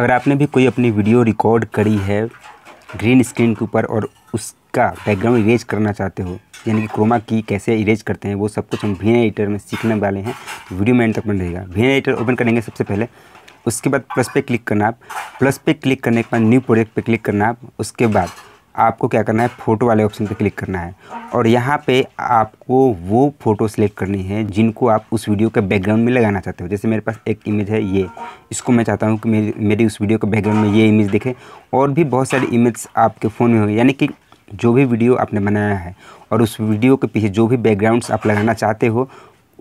अगर आपने भी कोई अपनी वीडियो रिकॉर्ड करी है ग्रीन स्क्रीन के ऊपर और उसका बैकग्राउंड इरेज करना चाहते हो यानी कि क्रोमा की कैसे इरेज करते हैं वो सब कुछ हम वी एडिटर में सीखने वाले हैं वीडियो में एंड तक बन रहेगा वी एडिटर ओपन करेंगे सबसे पहले उसके बाद प्लस पे क्लिक करना आप प्लस पे क्लिक करने के बाद न्यू प्रोजेक्ट पे क्लिक करना आप उसके बाद आपको क्या करना है फ़ोटो वाले ऑप्शन पर क्लिक करना है और यहाँ पे आपको वो फ़ोटो सेलेक्ट करनी है जिनको आप उस वीडियो के बैकग्राउंड में लगाना चाहते हो जैसे मेरे पास एक इमेज है ये इसको मैं चाहता हूँ कि मेरी मेरी उस वीडियो के बैकग्राउंड में ये इमेज दिखे और भी बहुत सारी इमेज आपके फ़ोन में होंगे यानी कि जो भी वीडियो आपने बनाया है और उस वीडियो के पीछे जो भी बैकग्राउंड्स आप लगाना चाहते हो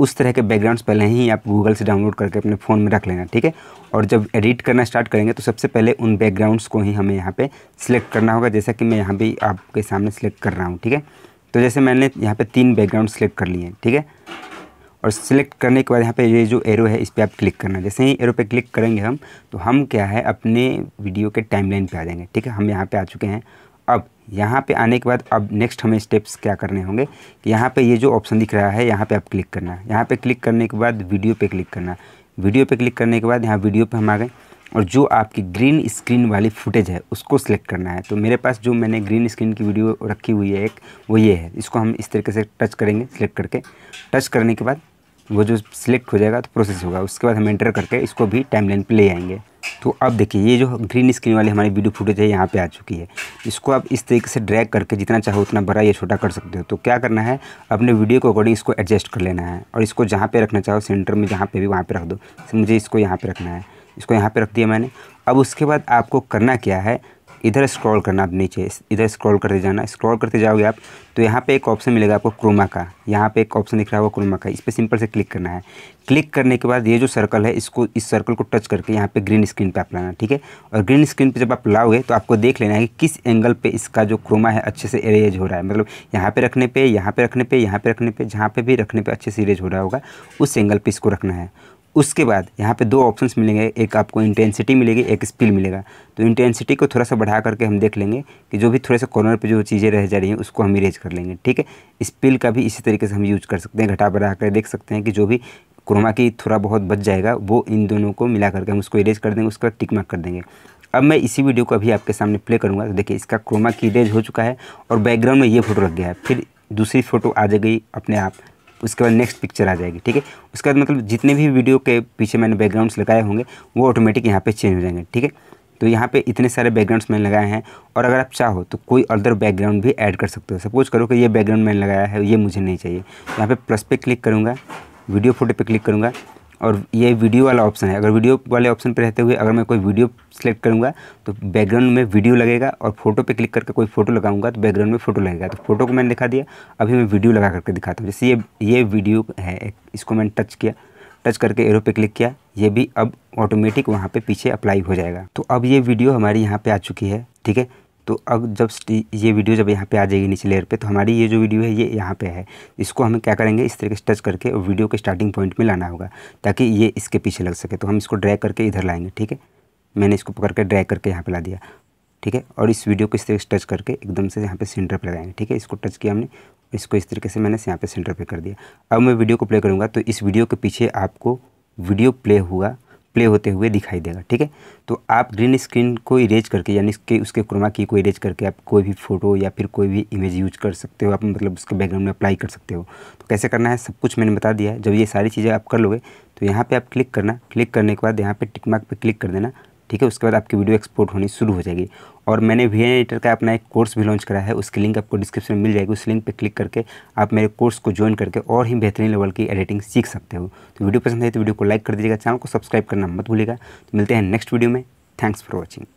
उस तरह के बैकग्राउंड्स पहले ही आप गूगल से डाउनलोड करके अपने फ़ोन में रख लेना ठीक है और जब एडिट करना स्टार्ट करेंगे तो सबसे पहले उन बैकग्राउंड्स को ही हमें यहाँ पे सिलेक्ट करना होगा जैसा कि मैं यहाँ भी आपके सामने सिलेक्ट कर रहा हूँ ठीक है तो जैसे मैंने यहाँ पर तीन बैकग्राउंड सेलेक्ट कर लिए हैं ठीक है और सिलेक्ट करने के बाद यहाँ पे ये जो एरो है इस पर आप क्लिक करना जैसे ही एरो पे क्लिक करेंगे हम तो हम क्या है अपने वीडियो के टाइमलाइन पे आ जाएंगे ठीक है हम यहाँ पे आ चुके हैं अब यहाँ पे आने के बाद अब नेक्स्ट हमें स्टेप्स क्या करने होंगे कि यहाँ पे ये जो ऑप्शन दिख रहा है यहाँ पे आप क्लिक करना है यहाँ पे क्लिक करने के बाद वीडियो पे क्लिक करना वीडियो पे क्लिक करने के बाद यहाँ वीडियो पे हम आ गए और जो आपकी ग्रीन स्क्रीन वाली फुटेज है उसको सिलेक्ट करना है तो मेरे पास जो मैंने ग्रीन स्क्रीन की वीडियो रखी हुई है एक वो ये है इसको हम इस तरीके से टच करेंगे सिलेक्ट करके टच करने के बाद वो जो सिलेक्ट हो जाएगा तो प्रोसेस होगा उसके बाद हम एंटर करके इसको भी टाइमलाइन पे ले आएंगे तो अब देखिए ये जो ग्रीन स्क्रीन वाली हमारी वीडियो फुटेज है यहाँ पे आ चुकी है इसको आप इस तरीके से ड्रैग करके जितना चाहो उतना बड़ा या छोटा कर सकते हो तो क्या करना है अपने वीडियो के अकॉर्डिंग इसको एडजस्ट कर लेना है और इसको जहाँ पर रखना चाहो सेंटर में जहाँ पर भी वहाँ पर रख दो मुझे इसको यहाँ पर रखना है इसको यहाँ पर रख दिया मैंने अब उसके बाद आपको करना क्या है इधर स्क्रॉल करना आप नीचे इधर स्क्रॉल करते जाना स्क्रॉल करते जाओगे आप तो यहाँ पे एक ऑप्शन मिलेगा आपको क्रोमा का यहाँ पे एक ऑप्शन दिख रहा होगा क्रोमा का इस पर सिंपल से क्लिक करना है क्लिक करने के बाद ये जो सर्कल है इसको इस सर्कल को टच करके यहाँ पे ग्रीन स्क्रीन पे आप लाना ठीक है और ग्रीन स्क्रीन पे जब आप लाओगे तो आपको देख लेना है कि किस एंगल पर इसका जो क्रोमा है अच्छे से इरेज हो रहा है मतलब यहाँ पर रखने पर यहाँ पे रखने पे यहाँ पे रखने पे जहाँ पर भी रखने पर अच्छे से इरेज हो रहा होगा उस एंगल पर इसको रखना है उसके बाद यहाँ पे दो ऑप्शंस मिलेंगे एक आपको इंटेंसिटी मिलेगी एक स्पिल मिलेगा तो इंटेंसिटी को थोड़ा सा बढ़ा करके हम देख लेंगे कि जो भी थोड़े से कॉर्नर पे जो चीज़ें रह जा रही हैं उसको हम इरेज कर लेंगे ठीक है स्पिल का भी इसी तरीके से हम यूज कर सकते हैं घटा बढ़ा कर देख सकते हैं कि जो भी क्रोमा की थोड़ा बहुत बच जाएगा वो इन दोनों को मिला करके हम उसको इरेज कर देंगे उसका टिक मार्क कर देंगे अब मैं इसी वीडियो को अभी आपके सामने प्ले करूँगा तो देखिए इसका क्रोमा की इरेज हो चुका है और बैकग्राउंड में ये फोटो लग गया है फिर दूसरी फ़ोटो आ जा गई अपने आप उसके बाद नेक्स्ट पिक्चर आ जाएगी ठीक है उसके बाद मतलब जितने भी वीडियो के पीछे मैंने बैकग्राउंड्स लगाए होंगे वो ऑटोमेटिक यहाँ पे चेंज हो जाएंगे ठीक है तो यहाँ पे इतने सारे बैकग्राउंड्स मैंने लगाए हैं और अगर आप चाहो तो कोई अदर बैकग्राउंड भी ऐड कर सकते हो सपोज करो कि ये बैकग्राउंड मैंने लगाया है ये मुझे नहीं चाहिए यहाँ पे प्लस पे क्लिक करूँगा वीडियो फोटो पर क्लिक करूँगा और ये वीडियो वाला ऑप्शन है अगर वीडियो वाले ऑप्शन पर रहते हुए अगर मैं कोई वीडियो सेलेक्ट करूँगा तो बैकग्राउंड में वीडियो लगेगा और फोटो पे क्लिक करके कोई फोटो लगाऊंगा तो बैकग्राउंड में फोटो लगेगा तो फोटो को मैंने दिखा दिया अभी मैं वीडियो लगा करके दिखाता हूँ जैसे ये ये वीडियो है इसको मैंने टच किया टच करके एरो पे क्लिक किया ये भी अब ऑटोमेटिक वहाँ पे पीछे अप्लाई हो जाएगा तो अब ये वीडियो हमारी यहाँ पे आ चुकी है ठीक है तो अब जब ये वीडियो जब यहाँ पे आ जाएगी नीचे लेयर पे तो हमारी ये जो वीडियो है ये यहाँ पे है इसको हमें क्या करेंगे इस तरीके से टच करके वीडियो के स्टार्टिंग पॉइंट में लाना होगा ताकि ये इसके पीछे लग सके तो हम इसको ड्रैग करके इधर लाएंगे ठीक है मैंने इसको पकड़ के ड्रैग करके यहाँ पर ला दिया ठीक है और इस वीडियो को इस तरीके से टच करके एकदम से यहाँ पर सेंटर पर लगाएंगे ठीक है इसको टच किया हमने इसको इस तरीके से मैंने यहाँ पर सेंटर पे कर दिया अब मैं वीडियो को प्ले करूँगा तो इस वीडियो के पीछे आपको वीडियो प्ले हुआ प्ले होते हुए दिखाई देगा ठीक है तो आप ग्रीन स्क्रीन को इरेज करके यानी इसके उसके क्रोमा की को इरेज करके आप कोई भी फोटो या फिर कोई भी इमेज यूज कर सकते हो आप मतलब उसके बैकग्राउंड में अप्लाई कर सकते हो तो कैसे करना है सब कुछ मैंने बता दिया है जब ये सारी चीज़ें आप कर लोगे तो यहाँ पर आप क्लिक करना क्लिक करने के बाद यहाँ पर टिकमार्क पर क्लिक कर देना ठीक है उसके बाद आपकी वीडियो एक्सपोर्ट होनी शुरू हो जाएगी और मैंने वी एडिटर का अपना एक कोर्स भी लॉन्च करा है उसकी लिंक आपको डिस्क्रिप्शन में मिल जाएगी उस लिंक पर क्लिक करके आप मेरे कोर्स को ज्वाइन करके और ही बेहतरीन लेवल की एडिटिंग सीख सकते हो तो वीडियो पसंद है तो वीडियो को लाइक कर दीजिएगा चैनल को सब्सक्राइब करना मत भूलिएगा तो मिलते हैं नेक्स्ट वीडियो में थैंक्स फॉर वॉचिंग